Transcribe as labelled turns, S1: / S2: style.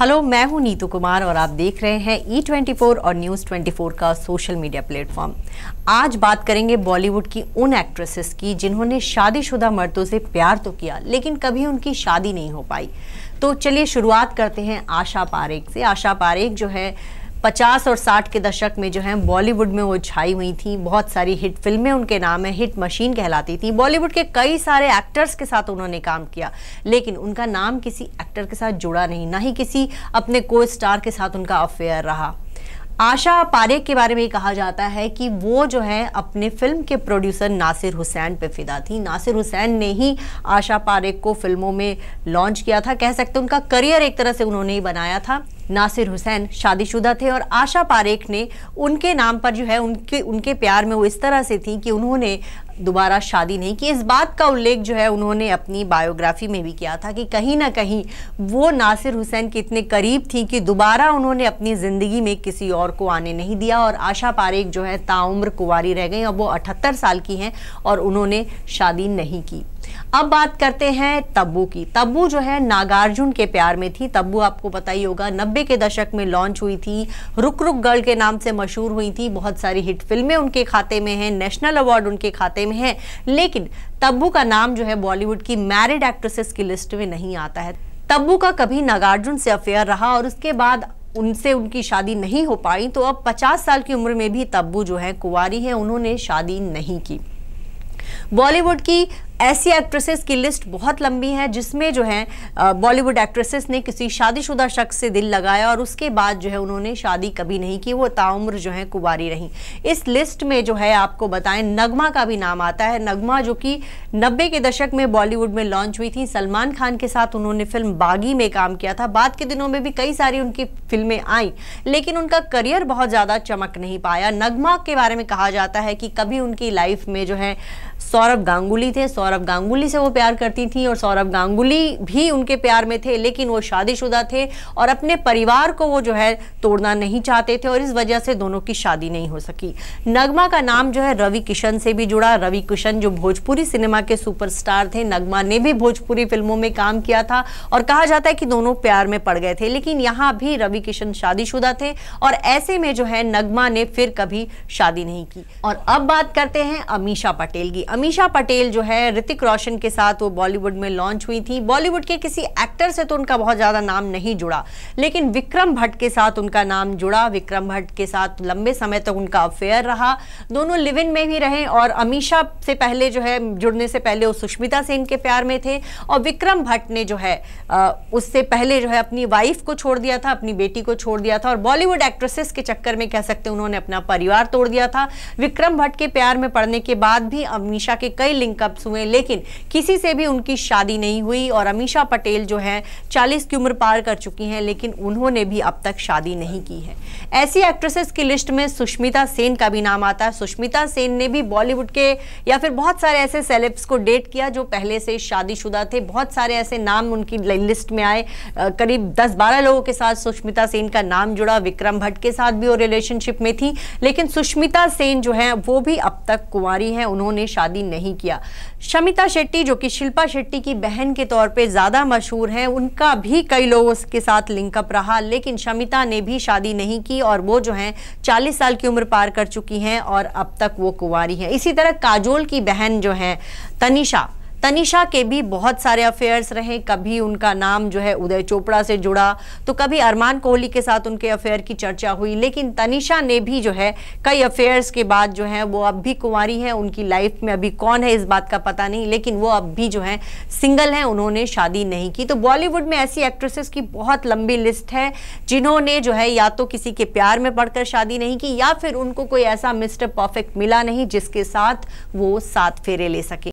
S1: hello मैं हूं नीतू कुमार और आप देख रहे हैं ई ट्वेंटी फोर और न्यूज़ ट्वेंटी फोर का सोशल मीडिया प्लेटफॉर्म आज बात करेंगे बॉलीवुड की उन एक्ट्रेसेस की जिन्होंने शादीशुदा मर्दों से प्यार तो किया लेकिन कभी उनकी शादी नहीं हो पाई तो चलिए शुरुआत करते हैं आशा पारेख से आशा पारेख जो है पचास और साठ के दशक में जो है बॉलीवुड में वो छाई हुई थी बहुत सारी हिट फिल्में उनके नाम है हिट मशीन कहलाती थी बॉलीवुड के कई सारे एक्टर्स के साथ उन्होंने काम किया लेकिन उनका नाम किसी एक्टर के साथ जुड़ा नहीं ना ही किसी अपने को स्टार के साथ उनका अफेयर रहा आशा पारेख के बारे में कहा जाता है कि वो जो है अपने फिल्म के प्रोड्यूसर नासिर हुसैन पे फिदा थी नासिर हुसैन ने ही आशा पारेख को फिल्मों में लॉन्च किया था कह सकते उनका करियर एक तरह से उन्होंने ही बनाया था नासिर हुसैन शादीशुदा थे और आशा पारेख ने उनके नाम पर जो है उनके उनके प्यार में वो इस तरह से थी कि उन्होंने दोबारा शादी नहीं की इस बात का उल्लेख जो है उन्होंने अपनी बायोग्राफी में भी किया था कि कहीं ना कहीं वो नासिर हुसैन के इतने करीब थी कि दोबारा उन्होंने अपनी ज़िंदगी में किसी और को आने नहीं दिया और आशा पारेख जो है ताउम्र कुंवारी रह गई और वो अठहत्तर साल की हैं और उन्होंने शादी नहीं की अब बात करते हैं तब्बू की तब्बू जो है नागार्जुन के प्यार में थी तब्बू आपको पता ही होगा नब्बे के दशक में लॉन्च हुई थी रुक रुक गर्ल के नाम से मशहूर हुई थी बहुत सारी हिट फिल्में उनके खाते में हैं नेशनल अवार्ड उनके खाते में हैं लेकिन तब्बू का नाम जो है बॉलीवुड की मैरिड एक्ट्रेसेस की लिस्ट में नहीं आता है तब्बू का कभी नागार्जुन से अफेयर रहा और उसके बाद उनसे उनकी शादी नहीं हो पाई तो अब 50 साल की उम्र में भी तब्बू जो है कुंवारी है उन्होंने शादी नहीं की बॉलीवुड की ऐसी एक्ट्रेसेस की लिस्ट बहुत लंबी है जिसमें जो है बॉलीवुड एक्ट्रेसेस ने किसी शादीशुदा शख्स से दिल लगाया और उसके बाद जो है उन्होंने शादी कभी नहीं की वो ताउम्र जो है कुंवारी रहीं इस लिस्ट में जो है आपको बताएं नगमा का भी नाम आता है नगमा जो कि नब्बे के दशक में बॉलीवुड में लॉन्च हुई थी सलमान खान के साथ उन्होंने फिल्म बागी में काम किया था बाद के दिनों में भी कई सारी उनकी फिल्में आई लेकिन उनका करियर बहुत ज़्यादा चमक नहीं पाया नगमा के बारे में कहा जाता है कि कभी उनकी लाइफ में जो है सौरभ गांगुली थे सौरभ सौरभ गांगुली से वो प्यार करती थी और सौरभ गांगुली भी उनके प्यार में थे लेकिन वो शादीशुदा थे और अपने परिवार को वो जो है तोड़ना नहीं चाहते थे और इस वजह से दोनों की शादी नहीं हो सकी नगमा का नाम जो है रवि किशन से भी जुड़ा रवि किशन जो भोजपुरी सिनेमा के सुपरस्टार थे नगमा ने भी भोजपुरी फिल्मों में काम किया था और कहा जाता है कि दोनों प्यार में पड़ गए थे लेकिन यहाँ भी रवि किशन शादीशुदा थे और ऐसे में जो है नगमा ने फिर कभी शादी नहीं की और अब बात करते हैं अमीशा पटेल की अमीशा पटेल जो है ऋतिक रोशन के साथ वो बॉलीवुड में लॉन्च हुई थी बॉलीवुड के किसी एक्टर से तो उनका बहुत ज़्यादा नाम नहीं जुड़ा लेकिन विक्रम भट्ट के साथ उनका नाम जुड़ा विक्रम भट्ट के साथ लंबे समय तक तो उनका अफेयर रहा दोनों लिव इन में भी रहे और अमीशा से पहले जो है जुड़ने से पहले वो सुष्मिता सेन के प्यार में थे और विक्रम भट्ट ने जो है उससे पहले जो है अपनी वाइफ को छोड़ दिया था अपनी बेटी को छोड़ दिया था और बॉलीवुड एक्ट्रेसेस के चक्कर में कह सकते उन्होंने अपना परिवार तोड़ दिया था विक्रम भट्ट के प्यार में पड़ने के बाद भी अमीशा के कई लिंकअप्स हुए लेकिन किसी से भी उनकी शादी नहीं हुई और अमीशा पटेल जो हैं चालीस की उम्र पार कर चुकी हैं लेकिन उन्होंने भी अब तक शादी नहीं की है ऐसी एक्ट्रेसेस की लिस्ट में सुष्मिता सेन का भी नाम आता है सुष्मिता सेन ने भी बॉलीवुड के या फिर बहुत सारे ऐसे सेलेब्स को डेट किया जो पहले से शादीशुदा थे बहुत सारे ऐसे नाम उनकी लिस्ट में आए करीब दस बारह लोगों के साथ सुष्मिता सेन का नाम जुड़ा विक्रम भट्ट के साथ भी वो रिलेशनशिप में थी लेकिन सुष्मिता सेन जो है वो भी अब तक कुंवारी हैं उन्होंने शादी नहीं किया शमिता शेट्टी जो कि शिल्पा शेट्टी की बहन के तौर पे ज़्यादा मशहूर हैं उनका भी कई लोगों के साथ लिंकअप रहा लेकिन शमिता ने भी शादी नहीं की और वो जो हैं 40 साल की उम्र पार कर चुकी हैं और अब तक वो कुंवारी हैं इसी तरह काजोल की बहन जो हैं तनिषा तनिषा के भी बहुत सारे अफेयर्स रहे कभी उनका नाम जो है उदय चोपड़ा से जुड़ा तो कभी अरमान कोहली के साथ उनके अफेयर की चर्चा हुई लेकिन तनिषा ने भी जो है कई अफेयर्स के बाद जो है वो अब भी कुंवारी हैं उनकी लाइफ में अभी कौन है इस बात का पता नहीं लेकिन वो अब भी जो है सिंगल हैं उन्होंने शादी नहीं की तो बॉलीवुड में ऐसी एक्ट्रेसेस की बहुत लंबी लिस्ट है जिन्होंने जो है या तो किसी के प्यार में पढ़कर शादी नहीं की या फिर उनको कोई ऐसा मिस्टर परफेक्ट मिला नहीं जिसके साथ वो सात फेरे ले सके